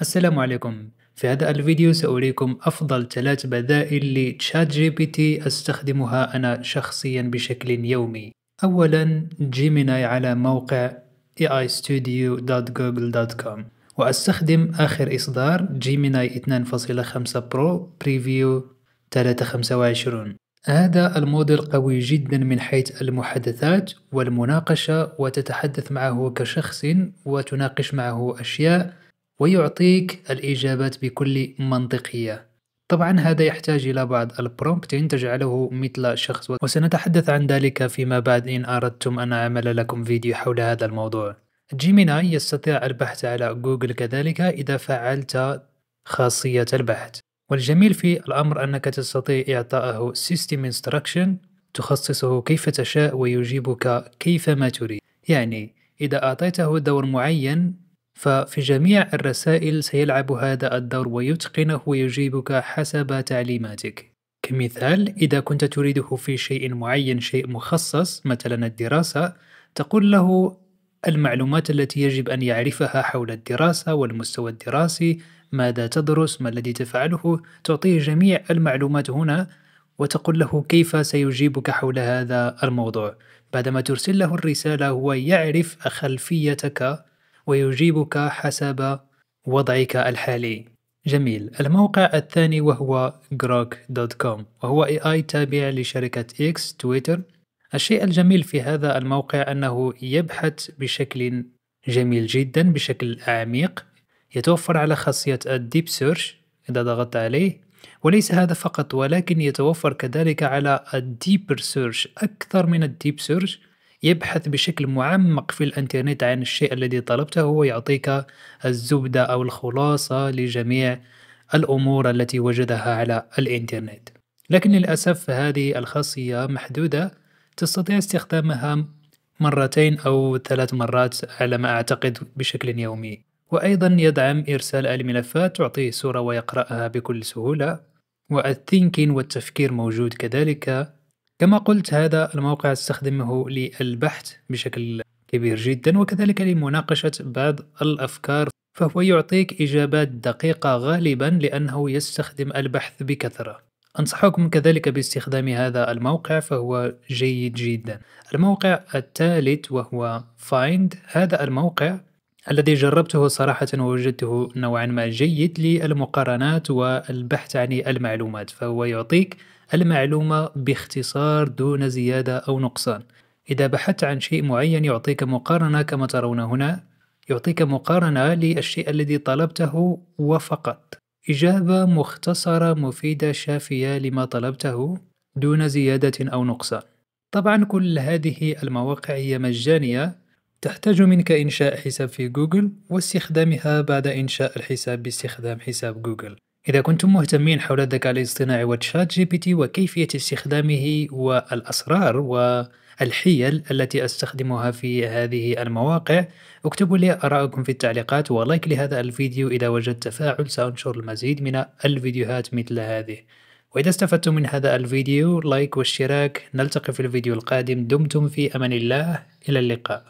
السلام عليكم في هذا الفيديو سأريكم أفضل ثلاث بدائل لتشات جي بي تي أستخدمها أنا شخصيا بشكل يومي أولا جيميناي على موقع aistudio.google.com وأستخدم آخر إصدار جيميناي 2.5 برو بريفيو 325 هذا الموديل قوي جدا من حيث المحادثات والمناقشة وتتحدث معه كشخص وتناقش معه أشياء ويعطيك الإجابات بكل منطقية طبعا هذا يحتاج إلى بعض البرومبتين تجعله مثل شخص وسنتحدث عن ذلك فيما بعد إن أردتم أن أعمل لكم فيديو حول هذا الموضوع جيميناي يستطيع البحث على جوجل كذلك إذا فعلت خاصية البحث والجميل في الأمر أنك تستطيع إعطائه System Instruction تخصصه كيف تشاء ويجيبك كيفما تريد يعني إذا أعطيته دور معين ففي جميع الرسائل سيلعب هذا الدور ويتقنه ويجيبك حسب تعليماتك كمثال إذا كنت تريده في شيء معين شيء مخصص مثلا الدراسة تقول له المعلومات التي يجب أن يعرفها حول الدراسة والمستوى الدراسي ماذا تدرس ما الذي تفعله تعطيه جميع المعلومات هنا وتقول له كيف سيجيبك حول هذا الموضوع بعدما ترسل له الرسالة هو يعرف خلفيتك ويجيبك حسب وضعك الحالي جميل الموقع الثاني وهو grok.com وهو اي اي تابع لشركة اكس تويتر الشيء الجميل في هذا الموقع أنه يبحث بشكل جميل جدا بشكل عميق يتوفر على خاصية الديب سيرش إذا ضغطت عليه وليس هذا فقط ولكن يتوفر كذلك على الديبر سيرش أكثر من الديب سيرش يبحث بشكل معمق في الانترنت عن الشيء الذي طلبته ويعطيك الزبدة أو الخلاصة لجميع الأمور التي وجدها على الانترنت لكن للأسف هذه الخاصية محدودة تستطيع استخدامها مرتين أو ثلاث مرات على ما أعتقد بشكل يومي وأيضا يدعم إرسال الملفات تعطيه صورة ويقرأها بكل سهولة والثينكين والتفكير موجود كذلك كما قلت هذا الموقع استخدمه للبحث بشكل كبير جدا وكذلك لمناقشة بعض الأفكار فهو يعطيك إجابات دقيقة غالبا لأنه يستخدم البحث بكثرة أنصحكم كذلك باستخدام هذا الموقع فهو جيد جدا الموقع الثالث وهو Find هذا الموقع الذي جربته صراحة ووجدته نوعا ما جيد للمقارنات والبحث عن المعلومات فهو يعطيك المعلومة باختصار دون زيادة أو نقصان إذا بحثت عن شيء معين يعطيك مقارنة كما ترون هنا يعطيك مقارنة للشيء الذي طلبته وفقط إجابة مختصرة مفيدة شافية لما طلبته دون زيادة أو نقصان طبعا كل هذه المواقع هي مجانية تحتاج منك إنشاء حساب في جوجل واستخدامها بعد إنشاء الحساب باستخدام حساب جوجل إذا كنتم مهتمين حول الذكاء الاصطناعي وتشات جي بي تي وكيفية استخدامه والأسرار والحيل التي أستخدمها في هذه المواقع اكتبوا لي آراءكم في التعليقات ولايك لهذا الفيديو إذا وجدت تفاعل سأنشر المزيد من الفيديوهات مثل هذه وإذا استفدتم من هذا الفيديو لايك واشتراك نلتقي في الفيديو القادم دمتم في أمان الله إلى اللقاء